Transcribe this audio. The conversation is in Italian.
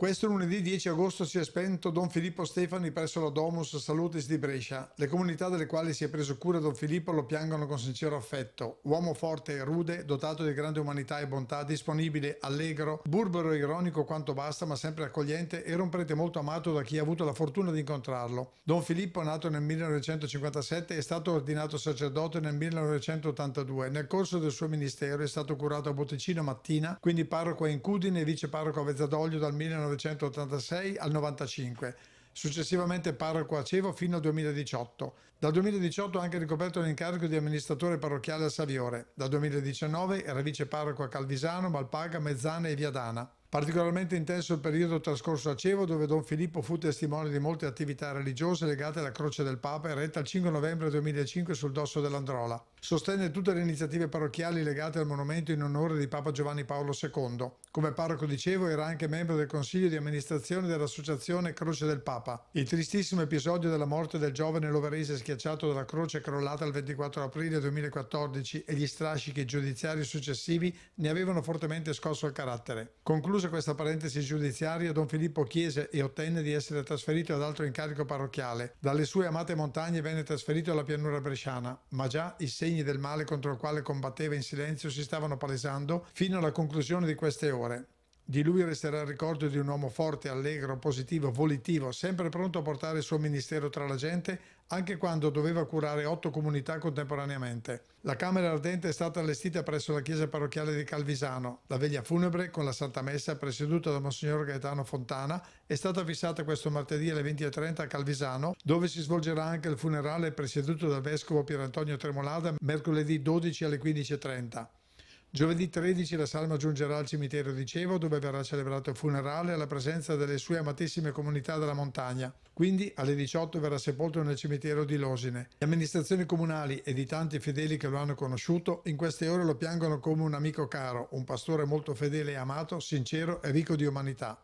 Questo lunedì 10 agosto si è spento Don Filippo Stefani presso la Domus Salutis di Brescia. Le comunità delle quali si è preso cura Don Filippo lo piangono con sincero affetto. Uomo forte e rude, dotato di grande umanità e bontà, disponibile, allegro, burbero e ironico quanto basta, ma sempre accogliente, era un prete molto amato da chi ha avuto la fortuna di incontrarlo. Don Filippo, nato nel 1957, è stato ordinato sacerdote nel 1982. Nel corso del suo ministero è stato curato a Botticino Mattina, quindi parroco a Incudine e vice parroco a Vezzadoglio dal 1982 1986 al 95, successivamente parroco a Cevo fino al 2018. Dal 2018 ha anche ricoperto l'incarico di amministratore parrocchiale a Saviore. Dal 2019 era vice parroco a Calvisano, Malpaga, Mezzana e Viadana. Particolarmente intenso il periodo trascorso a Cevo, dove Don Filippo fu testimone di molte attività religiose legate alla Croce del Papa eretta il 5 novembre 2005 sul dosso dell'Androla. Sostenne tutte le iniziative parrocchiali legate al monumento in onore di Papa Giovanni Paolo II. Come parroco di Cevo era anche membro del consiglio di amministrazione dell'associazione Croce del Papa. Il tristissimo episodio della morte del giovane loverese schiacciato dalla croce crollata il 24 aprile 2014 e gli strascichi giudiziari successivi ne avevano fortemente scosso il carattere. Concluso Conclusa questa parentesi giudiziaria, Don Filippo chiese e ottenne di essere trasferito ad altro incarico parrocchiale. Dalle sue amate montagne venne trasferito alla pianura bresciana, ma già i segni del male contro il quale combatteva in silenzio si stavano palesando fino alla conclusione di queste ore. Di lui resterà il ricordo di un uomo forte, allegro, positivo, volitivo, sempre pronto a portare il suo ministero tra la gente, anche quando doveva curare otto comunità contemporaneamente. La Camera Ardente è stata allestita presso la chiesa parrocchiale di Calvisano. La veglia funebre, con la Santa Messa presieduta da Monsignor Gaetano Fontana, è stata fissata questo martedì alle 20.30 a Calvisano, dove si svolgerà anche il funerale presieduto dal Vescovo Pierantonio Tremolada mercoledì 12 alle 15.30. Giovedì 13 la salma giungerà al cimitero di Cevo dove verrà celebrato il funerale alla presenza delle sue amatissime comunità della montagna. Quindi alle 18 verrà sepolto nel cimitero di Losine. Le amministrazioni comunali e di tanti fedeli che lo hanno conosciuto in queste ore lo piangono come un amico caro, un pastore molto fedele e amato, sincero e ricco di umanità.